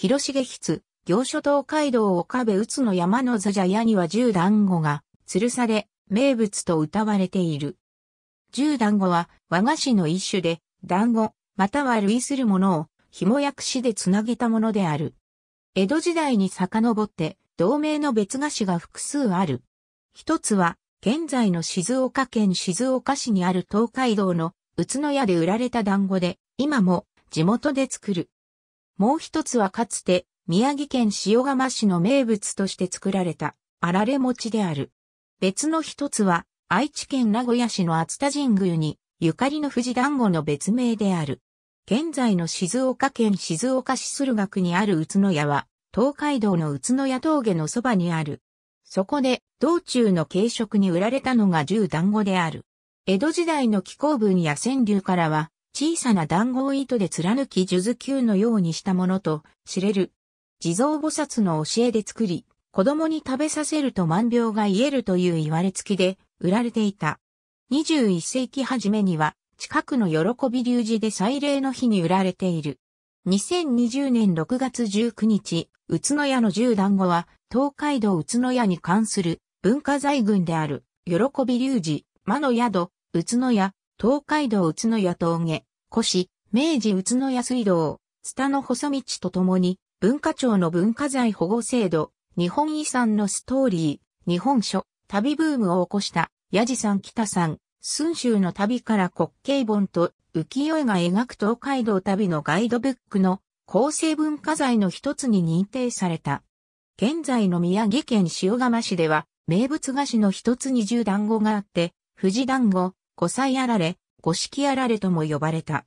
広重筆、行書東海道岡部宇津の山の座ゃ屋には十団子が、吊るされ、名物と歌われている。十団子は和菓子の一種で、団子、または類するものを、紐薬師でつなげたものである。江戸時代に遡って、同名の別菓子が複数ある。一つは、現在の静岡県静岡市にある東海道の宇都の屋で売られた団子で、今も地元で作るもう一つはかつて宮城県塩釜市の名物として作られたあられ餅である。別の一つは愛知県名古屋市の熱田神宮にゆかりの富士団子の別名である。現在の静岡県静岡市駿河区にある宇都宮は東海道の宇都宮峠のそばにある。そこで道中の軽食に売られたのが十団子である。江戸時代の気候文や川柳からは小さな団子を糸で貫き数珠球のようにしたものと知れる。地蔵菩薩の教えで作り、子供に食べさせると万病が癒えるという言われつきで売られていた。21世紀初めには近くの喜び流寺で祭礼の日に売られている。2020年6月19日、宇都宮の十団子は東海道宇都宮に関する文化財群である喜び流寺、魔の宿、宇都宮、東海道宇都宮峠、古市、明治宇都宮水道、津田の細道とともに、文化庁の文化財保護制度、日本遺産のストーリー、日本書、旅ブームを起こした、矢地さん北さん、春秋の旅から国慶本と、浮世絵が描く東海道旅のガイドブックの構成文化財の一つに認定された。現在の宮城県塩釜市では、名物菓子の一つに十団子があって、富士団子、五歳あられ、五色あられとも呼ばれた。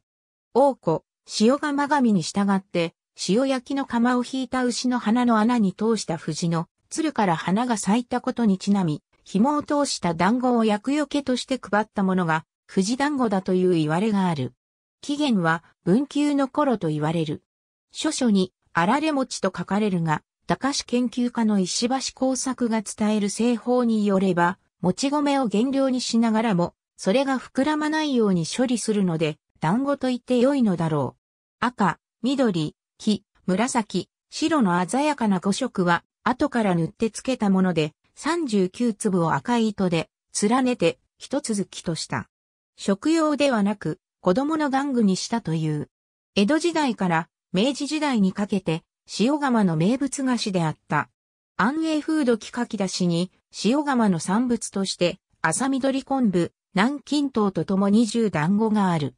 王子、塩釜神に従って、塩焼きの釜を引いた牛の鼻の穴に通した藤の、鶴から花が咲いたことにちなみ、紐を通した団子を薬除けとして配ったものが、藤団子だという言われがある。起源は文久の頃と言われる。諸書に、あられ餅と書かれるが、高市研究家の石橋工作が伝える製法によれば、もち米を原料にしながらも、それが膨らまないように処理するので、団子と言って良いのだろう。赤、緑、黄、紫、白の鮮やかな5色は、後から塗ってつけたもので、39粒を赤い糸で、連ねて、一続きとした。食用ではなく、子供の玩具にしたという。江戸時代から明治時代にかけて、塩釜の名物菓子であった。安永風土木書き出しに、塩釜の産物として、浅緑昆布、南京島と共に十団子がある。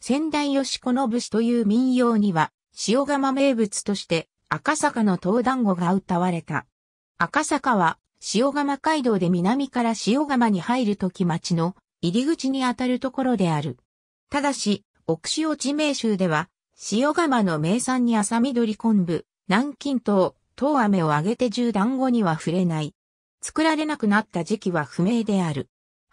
仙台吉子の武士という民謡には、塩釜名物として赤坂の東団子が歌われた。赤坂は塩釜街道で南から塩釜に入るとき町の入り口にあたるところである。ただし、奥塩地名州では、塩釜の名産に浅緑昆布、南京島、東飴を揚げて十団子には触れない。作られなくなった時期は不明である。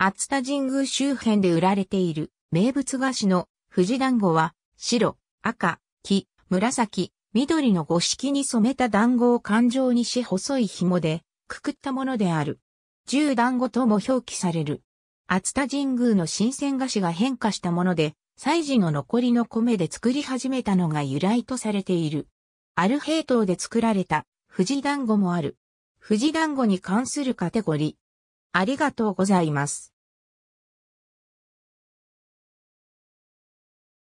熱田神宮周辺で売られている名物菓子の富士団子は白、赤、黄、紫、緑の五色に染めた団子を環状にし細い紐でくくったものである。十団子とも表記される。熱田神宮の新鮮菓子が変化したもので、祭事の残りの米で作り始めたのが由来とされている。アルヘイで作られた富士団子もある。富士団子に関するカテゴリー。ありがとうございます。